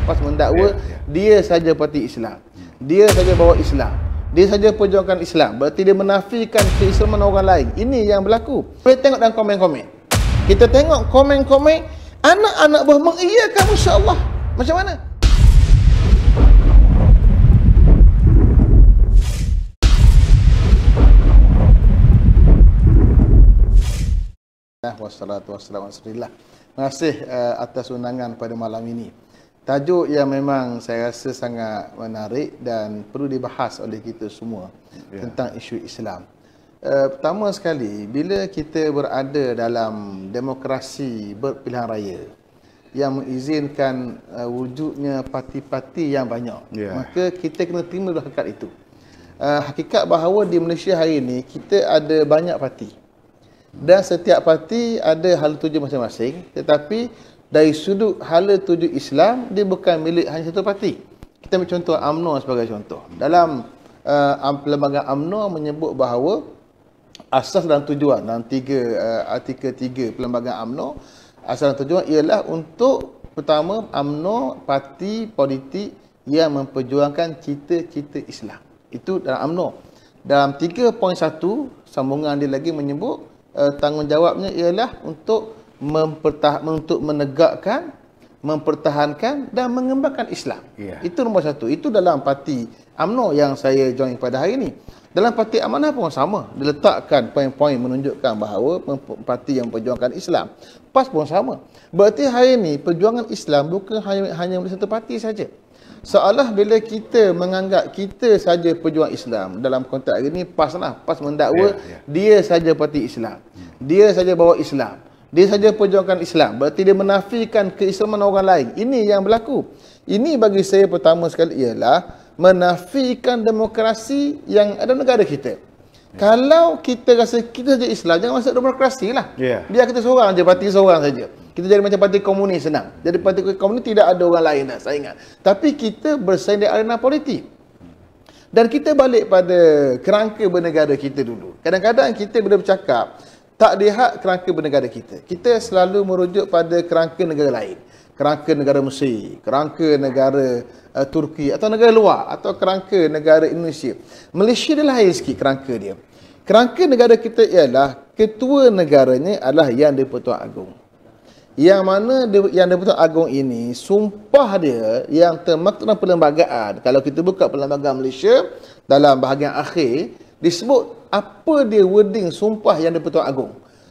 lepas mendakwa ya, yeah, yeah. dia saja parti Islam dia saja bawa Islam dia saja perjuangkan Islam berarti dia menafikan keislaman orang lain ini yang berlaku boleh tengok dalam komen-komen kita tengok komen-komen anak-anak buah mengiyakan Masya Allah macam mana? Wassalamualaikum warahmatullahi wabarakatuh Terima kasih uh, atas undangan pada malam ini tajuk yang memang saya rasa sangat menarik dan perlu dibahas oleh kita semua yeah. tentang isu Islam. Uh, pertama sekali, bila kita berada dalam demokrasi berpilihan raya yang mengizinkan uh, wujudnya parti-parti yang banyak, yeah. maka kita kena terima hakikat itu. Uh, hakikat bahawa di Malaysia hari ini, kita ada banyak parti. Dan setiap parti ada hal tuju masing-masing. Tetapi dari sudut hala tuju Islam dia bukan milik hanya satu parti. Kita ambil contoh UMNO sebagai contoh. Dalam uh, lembaga Amno menyebut bahawa asas dan tujuan dalam tiga uh, artikel 3 perlembagaan UMNO asas dan tujuan ialah untuk pertama Amno parti politik yang memperjuangkan cita-cita Islam. Itu dalam Amno Dalam 3.1 sambungan dia lagi menyebut uh, tanggungjawabnya ialah untuk untuk menegakkan, mempertahankan dan mengembangkan Islam. Yeah. Itu nombor satu. Itu dalam parti UMNO yang saya join pada hari ini. Dalam parti amanah pun sama. Diletakkan poin-poin menunjukkan bahawa parti yang perjuangkan Islam. PAS pun sama. Berarti hari ini perjuangan Islam bukan hanya, hanya oleh satu parti saja. Seolah bila kita menganggap kita saja perjuang Islam dalam konteks ini PAS lah. PAS mendakwa yeah, yeah. dia saja parti Islam. Dia saja bawa Islam. Dia saja perjuangkan Islam. Berarti dia menafikan keislaman orang lain. Ini yang berlaku. Ini bagi saya pertama sekali ialah menafikan demokrasi yang ada negara kita. Kalau kita rasa kita saja Islam, jangan masuk demokrasi lah. Yeah. Biar kita seorang saja, parti seorang saja. Kita jadi macam parti komunis senang. Jadi parti komunis tidak ada orang lain lah, saya ingat. Tapi kita bersaing di arena politik. Dan kita balik pada kerangka bernegara kita dulu. Kadang-kadang kita bila bercakap, tak lihat kerangka bernegara kita. Kita selalu merujuk pada kerangka negara lain. Kerangka negara Mesir, kerangka negara uh, Turki atau negara luar atau kerangka negara Indonesia. Malaysia adalah lain sikit kerangka dia. Kerangka negara kita ialah ketua negaranya adalah Yang di-Pertuan Agong. Yang mana dia, Yang di-Pertuan Agong ini sumpah dia yang termaktub dalam perlembagaan. Kalau kita buka perlembagaan Malaysia dalam bahagian akhir disebut apa dia wording sumpah yang di-Pertuan agung?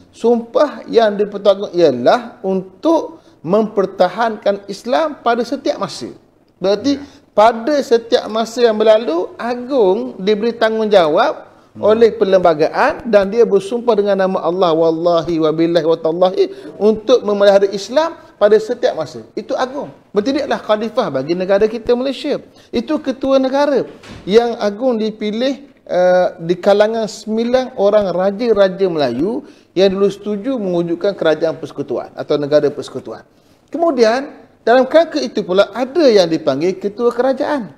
Sumpah yang di-Pertuan agung ialah untuk mempertahankan Islam pada setiap masa. Berarti yeah. pada setiap masa yang berlalu, agung diberi tanggungjawab hmm. oleh perlembagaan dan dia bersumpah dengan nama Allah wallahi wa billahi wa tallahi untuk memelihara Islam pada setiap masa. Itu agung. Berarti dia adalah khalifah bagi negara kita Malaysia. Itu ketua negara yang agung dipilih Eh, di kalangan sembilan orang raja-raja Melayu yang dulu setuju mewujudkan kerajaan persekutuan atau negara persekutuan. Kemudian dalam kerangka itu pula ada yang dipanggil ketua kerajaan.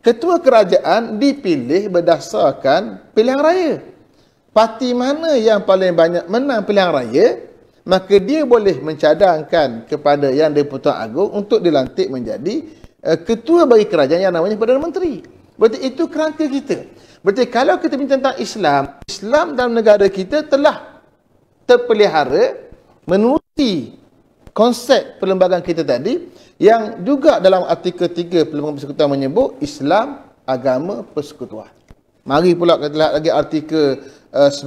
Ketua kerajaan dipilih berdasarkan pilihan raya. Parti mana yang paling banyak menang pilihan raya, maka dia boleh mencadangkan kepada yang di Agung untuk dilantik menjadi eh, ketua bagi kerajaan yang namanya Perdana Menteri. Berarti itu kerangka kita. Berarti kalau kita bincang tentang Islam, Islam dalam negara kita telah terpelihara menuruti konsep perlembagaan kita tadi yang juga dalam artikel 3 Perlembagaan Persekutuan menyebut Islam agama persekutuan. Mari pula kita lihat lagi artikel uh, 11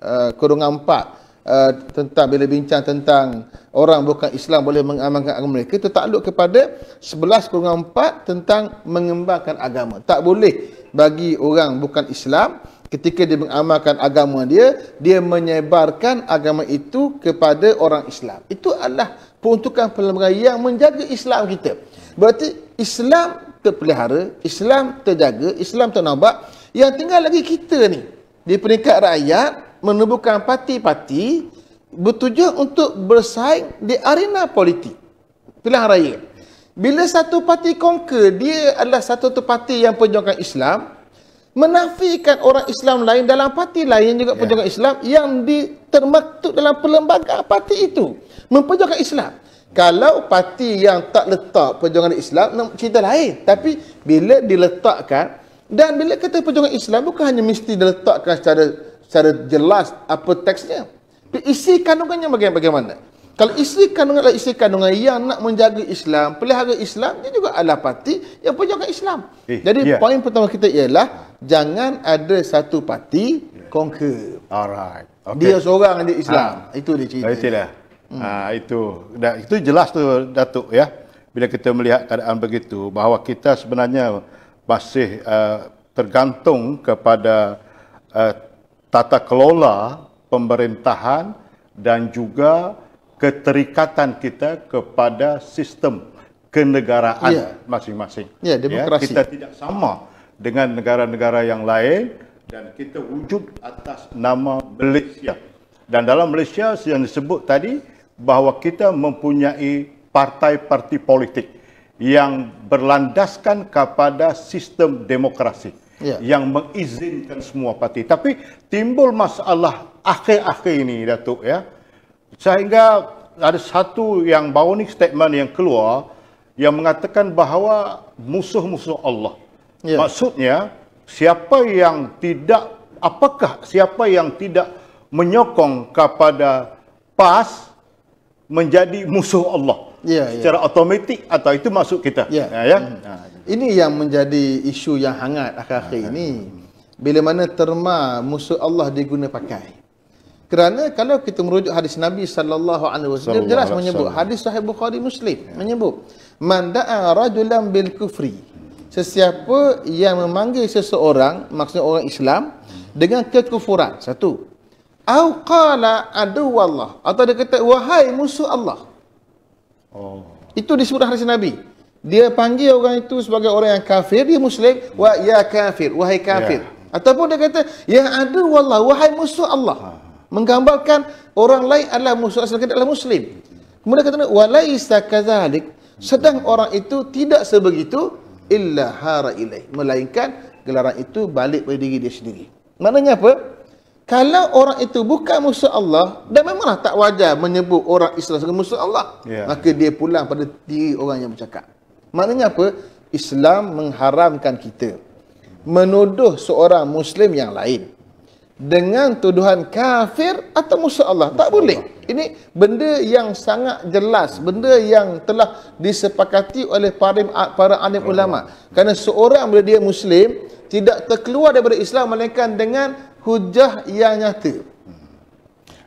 uh, kurungan Uh, tentang bila bincang tentang orang bukan Islam boleh mengamalkan agama mereka itu takluk kepada 11.4 tentang mengembangkan agama tak boleh bagi orang bukan Islam ketika dia mengamalkan agama dia dia menyebarkan agama itu kepada orang Islam itu adalah peruntukan pelbagai yang menjaga Islam kita berarti Islam terpelihara Islam terjaga Islam ternabak yang tinggal lagi kita ni di peringkat rakyat menubuhkan parti-parti bertujuan untuk bersaing di arena politik pilihan raya. Bila satu parti conquer, dia adalah satu tu parti yang penjuangkan Islam, menafikan orang Islam lain dalam parti lain juga ya. penjuangkan yeah. Islam yang termaktub dalam perlembagaan parti itu. Memperjuangkan Islam. Kalau parti yang tak letak perjuangan Islam, cerita lain. Tapi bila diletakkan, dan bila kata perjuangan Islam, bukan hanya mesti diletakkan secara secara jelas apa teksnya. Tapi isi kandungannya bagaimana? bagaimana? Kalau isi kandungan adalah isi kandungan yang nak menjaga Islam, pelihara Islam, dia juga adalah parti yang penjaga Islam. Eh, Jadi yeah. poin pertama kita ialah jangan ada satu parti yeah. conquer. Alright. Okay. Dia seorang dia Islam. Ha. Itu dia cerita. Hmm. Ah, itu lah. Hmm. Ha, itu. Dan itu jelas tu Datuk ya. Bila kita melihat keadaan begitu bahawa kita sebenarnya masih uh, tergantung kepada uh, tata kelola pemerintahan dan juga keterikatan kita kepada sistem kenegaraan ya. masing-masing. Ya, demokrasi. Ya, kita tidak sama dengan negara-negara yang lain dan kita wujud atas nama Malaysia. Dan dalam Malaysia yang disebut tadi bahawa kita mempunyai partai-parti politik yang berlandaskan kepada sistem demokrasi yeah. yang mengizinkan semua parti. Tapi timbul masalah akhir-akhir ini Datuk ya. Sehingga ada satu yang bawonik statement yang keluar yang mengatakan bahawa musuh-musuh Allah. Yeah. Maksudnya siapa yang tidak apakah siapa yang tidak menyokong kepada PAS menjadi musuh Allah. Ya, ya, secara otomatik atau itu masuk kita. Ya. Yeah. Ha, yeah. Hmm. Ha. Ini yang menjadi isu yang hangat akhir-akhir hmm. ini. Bila mana terma musuh Allah diguna pakai. Kerana kalau kita merujuk hadis Nabi saw. alaihi jelas menyebut hadis sahih Bukhari Muslim yeah. menyebut man da'a rajulan bil kufri sesiapa yang memanggil seseorang maksudnya orang Islam dengan kekufuran satu au adu Allah atau dia kata wahai musuh Allah Oh. Itu disebut hadis Nabi. Dia panggil orang itu sebagai orang yang kafir, dia muslim, hmm. wa ya kafir, wahai kafir. Yeah. Ataupun dia kata, yang ada wallah, wahai musuh Allah. Ha. Menggambarkan orang lain adalah musuh asal adalah muslim. Kemudian kata, wa laisa kadzalik. Sedang orang itu tidak sebegitu illa hara ilai. Melainkan gelaran itu balik pada diri dia sendiri. Maknanya apa? kalau orang itu bukan musuh Allah dan memanglah tak wajar menyebut orang Islam sebagai musuh Allah yeah. maka dia pulang pada diri orang yang bercakap maknanya apa Islam mengharamkan kita menuduh seorang muslim yang lain dengan tuduhan kafir atau musuh Allah tak Allah. boleh ini benda yang sangat jelas benda yang telah disepakati oleh para para alim ulama kerana seorang bila dia muslim tidak terkeluar daripada Islam melainkan dengan hujah yang nyata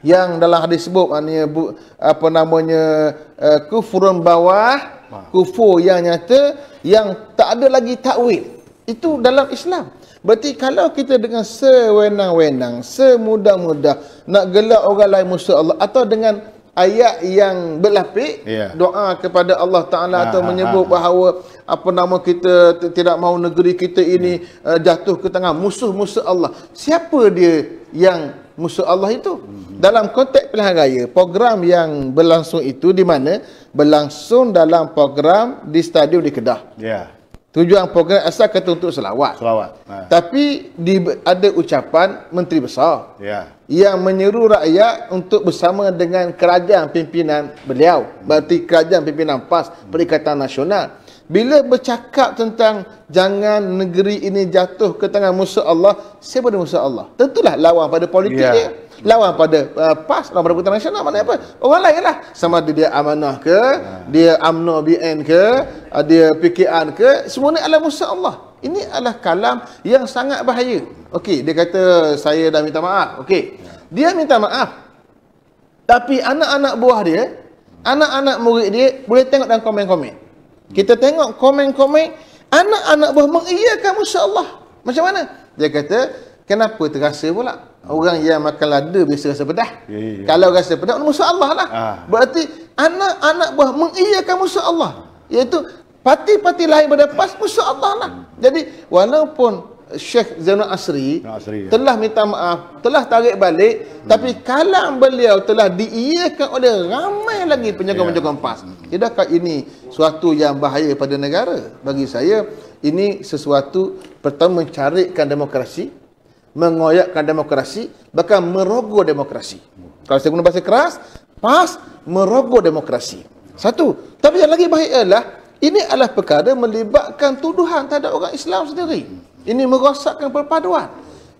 yang dalam hadis sebut maknanya apa namanya uh, eh, kufurun bawah ah. kufur yang nyata yang tak ada lagi takwil itu dalam Islam berarti kalau kita dengan sewenang-wenang semudah-mudah nak gelak orang lain musuh Allah atau dengan ayat yang berlapik yeah. doa kepada Allah Taala ah, atau ha, menyebut ha, ha. bahawa apa nama kita tidak mahu negeri kita ini hmm. uh, jatuh ke tangan musuh-musuh Allah. Siapa dia yang musuh Allah itu? Hmm. Dalam konteks pilihan raya, program yang berlangsung itu di mana? Berlangsung dalam program di stadium di Kedah. Yeah. Tujuan program asal kata untuk selawat. Selawat. Ha. Tapi di, ada ucapan Menteri Besar ya. yang menyeru rakyat untuk bersama dengan kerajaan pimpinan beliau. Hmm. Berarti kerajaan pimpinan PAS, hmm. Perikatan Nasional. Bila bercakap tentang jangan negeri ini jatuh ke tangan musuh Allah, siapa dia musuh Allah? Tentulah lawan pada politik ya. dia lawan pada uh, PAS lawan pada Perhutanan Nasional maknanya apa orang lain lah sama ada dia amanah ke ha. dia amno BN ke uh, dia PKR ke semua ni adalah musa Allah ini adalah kalam yang sangat bahaya Okey, dia kata saya dah minta maaf Okey, dia minta maaf tapi anak-anak buah dia anak-anak murid dia boleh tengok dalam komen-komen kita tengok komen-komen anak-anak buah mengiyakan musa Allah macam mana dia kata kenapa terasa pula Orang yang makan lada biasa rasa pedas. Ya, ya, ya. Kalau rasa pedas, musuh Allah lah. Ha. Berarti anak-anak buah mengiyakan musuh Allah. Iaitu parti-parti lain berdepas musuh Allah lah. Hmm. Jadi walaupun Syekh Zainal Asri, Asri ya. telah ya. minta maaf, telah tarik balik. Hmm. Tapi kalau beliau telah diiyakan oleh ramai lagi penyokong-penyokong ya. PAS. Tidakkah hmm. ini suatu yang bahaya pada negara? Bagi saya, ini sesuatu pertama mencarikan demokrasi mengoyakkan demokrasi, bahkan merogoh demokrasi. Kalau saya guna bahasa keras, PAS merogoh demokrasi. Satu. Tapi yang lagi baik ialah, ini adalah perkara melibatkan tuduhan terhadap orang Islam sendiri. Ini merosakkan perpaduan.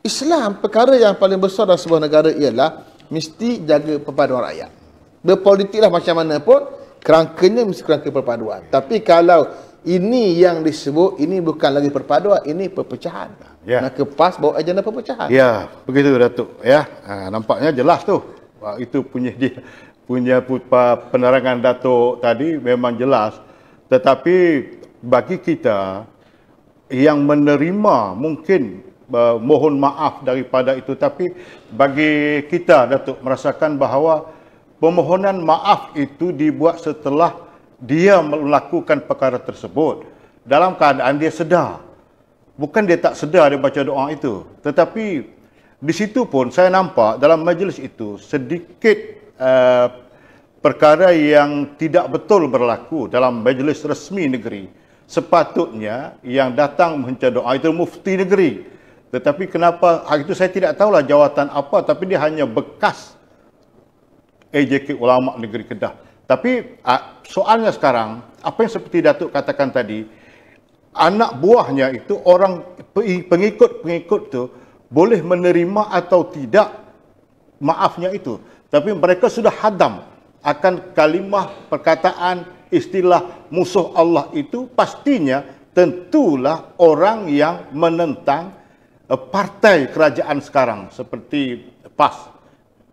Islam, perkara yang paling besar dalam sebuah negara ialah mesti jaga perpaduan rakyat. Berpolitiklah macam mana pun, kerangkanya mesti kerangka perpaduan. Tapi kalau ini yang disebut, ini bukan lagi perpaduan, ini perpecahan. Hmm. Ya. Nak ke PAS bawa agenda perpecahan. Ya, begitu Datuk. Ya, ha, nampaknya jelas tu. Ha, itu punya dia punya putpa penerangan Datuk tadi memang jelas. Tetapi bagi kita yang menerima mungkin uh, mohon maaf daripada itu tapi bagi kita Datuk merasakan bahawa permohonan maaf itu dibuat setelah dia melakukan perkara tersebut dalam keadaan dia sedar bukan dia tak sedar dia baca doa itu. Tetapi di situ pun saya nampak dalam majlis itu sedikit uh, perkara yang tidak betul berlaku dalam majlis resmi negeri. Sepatutnya yang datang menghentikan doa itu mufti negeri. Tetapi kenapa, hari itu saya tidak tahulah jawatan apa, tapi dia hanya bekas AJK Ulama Negeri Kedah. Tapi ah, soalnya sekarang, apa yang seperti Datuk katakan tadi, anak buahnya itu orang pengikut-pengikut tu boleh menerima atau tidak maafnya itu tapi mereka sudah hadam akan kalimah perkataan istilah musuh Allah itu pastinya tentulah orang yang menentang eh, partai kerajaan sekarang seperti PAS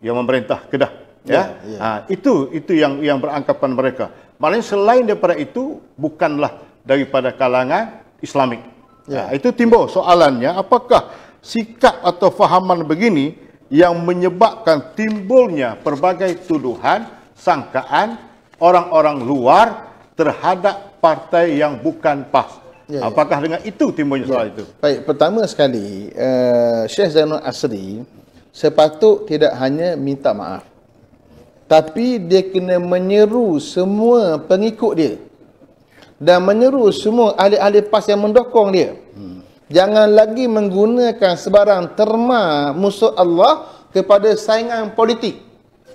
yang memerintah Kedah ya, ya. ya. Ha, itu itu yang yang berangkapan mereka malah selain daripada itu bukanlah daripada kalangan Islamik. Ya. Nah, itu timbul soalannya, apakah sikap atau fahaman begini yang menyebabkan timbulnya berbagai tuduhan, sangkaan orang-orang luar terhadap partai yang bukan PAS? Ya, ya. Apakah dengan itu timbulnya soal ya. itu? Baik, pertama sekali, uh, Syekh Zainul Asri sepatut tidak hanya minta maaf. Tapi dia kena menyeru semua pengikut dia dan menyeru semua ahli-ahli PAS yang mendukung dia. Hmm. Jangan lagi menggunakan sebarang terma musuh Allah kepada saingan politik.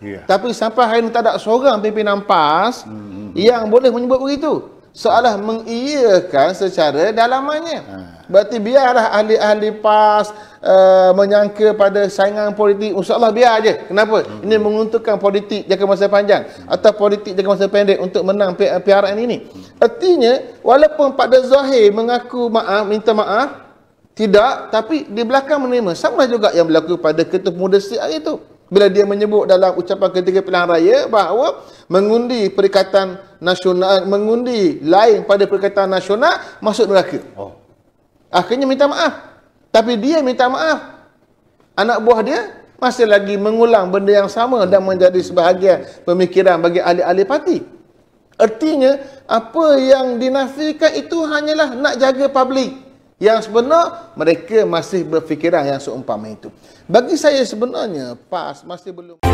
Yeah. Tapi sampai hari ini tak ada seorang pimpinan PAS hmm. hmm, hmm. yang boleh menyebut begitu seolah mengiyakan secara dalamannya. Ha. Berarti biarlah ahli-ahli PAS uh, menyangka pada saingan politik. InsyaAllah biar aje. Kenapa? Hmm. Ini menguntungkan politik jangka masa panjang. Hmm. Atau politik jangka masa pendek untuk menang PRN eh, ini. Hmm. Artinya, walaupun pada Zahir mengaku maaf, minta maaf, tidak, tapi di belakang menerima. Sama juga yang berlaku pada ketua pemuda setiap hari itu bila dia menyebut dalam ucapan ketika pilihan raya bahawa mengundi perikatan nasional eh, mengundi lain pada perikatan nasional masuk neraka. Oh. Akhirnya minta maaf. Tapi dia minta maaf. Anak buah dia masih lagi mengulang benda yang sama dan menjadi sebahagian pemikiran bagi ahli-ahli parti. Artinya apa yang dinafikan itu hanyalah nak jaga public. Yang sebenar mereka masih berfikiran yang seumpama itu. Bagi saya sebenarnya PAS masih belum...